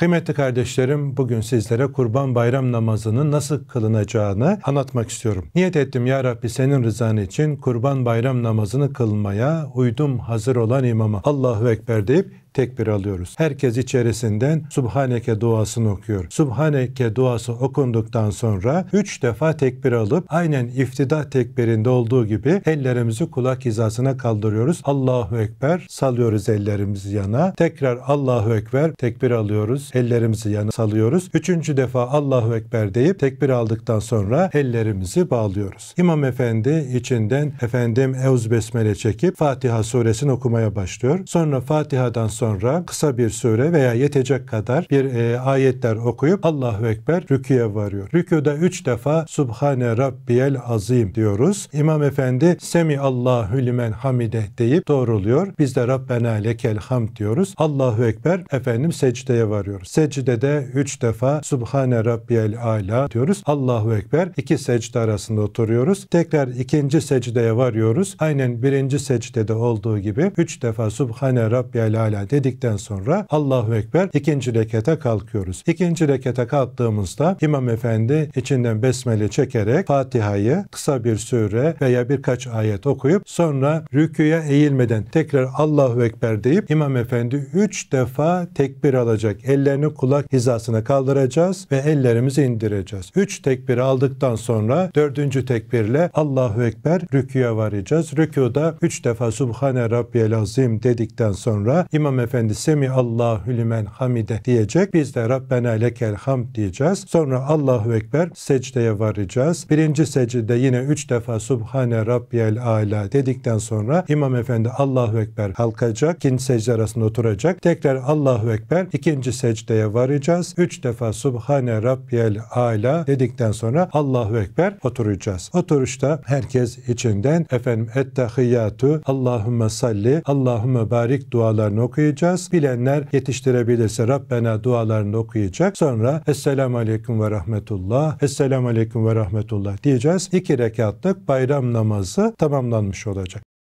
Kıymetli kardeşlerim bugün sizlere kurban bayram namazının nasıl kılınacağını anlatmak istiyorum. Niyet ettim ya Rabbi senin rızan için kurban bayram namazını kılmaya uydum hazır olan imama Allahu Ekber deyip tekbir alıyoruz. Herkes içerisinden Subhaneke duasını okuyor. Subhaneke duası okunduktan sonra üç defa tekbir alıp aynen iftida tekbirinde olduğu gibi ellerimizi kulak hizasına kaldırıyoruz. Allahu Ekber salıyoruz ellerimizi yana. Tekrar Allahu Ekber tekbir alıyoruz. Ellerimizi yana salıyoruz. Üçüncü defa Allahu Ekber deyip tekbir aldıktan sonra ellerimizi bağlıyoruz. İmam Efendi içinden efendim Euz Besmele çekip Fatiha suresini okumaya başlıyor. Sonra Fatiha'dan sonra kısa bir süre veya yetecek kadar bir e, ayetler okuyup Allahu Ekber rüküye varıyor. Rüküde üç defa Subhane Rabbiyel Azim diyoruz. İmam Efendi Semi Allahu limen hamide deyip doğruluyor. Biz de Rabbena lekel Ham diyoruz. Allahu Ekber efendim secdeye varıyoruz. Secdede üç defa Subhane Rabbiyel Ala diyoruz. Allahu Ekber iki secde arasında oturuyoruz. Tekrar ikinci secdeye varıyoruz. Aynen birinci secdede olduğu gibi üç defa Subhane Rabbiyel Ala dedikten sonra Allahu Ekber ikinci rekete kalkıyoruz. İkinci rekete kalktığımızda İmam Efendi içinden besmele çekerek Fatiha'yı kısa bir sure veya birkaç ayet okuyup sonra rüküye eğilmeden tekrar Allahu Ekber deyip İmam Efendi üç defa tekbir alacak. Ellerini kulak hizasına kaldıracağız ve ellerimizi indireceğiz. Üç tekbir aldıktan sonra dördüncü tekbirle Allahu Ekber rüküye varacağız. Rüküda üç defa Subhane Rabbiyel Azim dedikten sonra İmam Efendi semi Allahu limen hamide diyecek. Biz de Rabbena lekel Ham diyeceğiz. Sonra Allahu Ekber secdeye varacağız. Birinci secde yine üç defa Subhane Rabbiyel Ala dedikten sonra İmam Efendi Allahu Ekber halkacak. İkinci secde arasında oturacak. Tekrar Allahu Ekber ikinci secdeye varacağız. Üç defa Subhane Rabbiyel Ala dedikten sonra Allahu Ekber oturacağız. Oturuşta herkes içinden efendim ettehiyyatu Allahümme salli Allahümme barik dualarını okuyacak okuyacağız. Bilenler yetiştirebilirse Rabbena dualarını okuyacak. Sonra Esselamu Aleyküm ve Rahmetullah, Esselamu Aleyküm ve Rahmetullah diyeceğiz. İki rekatlık bayram namazı tamamlanmış olacak.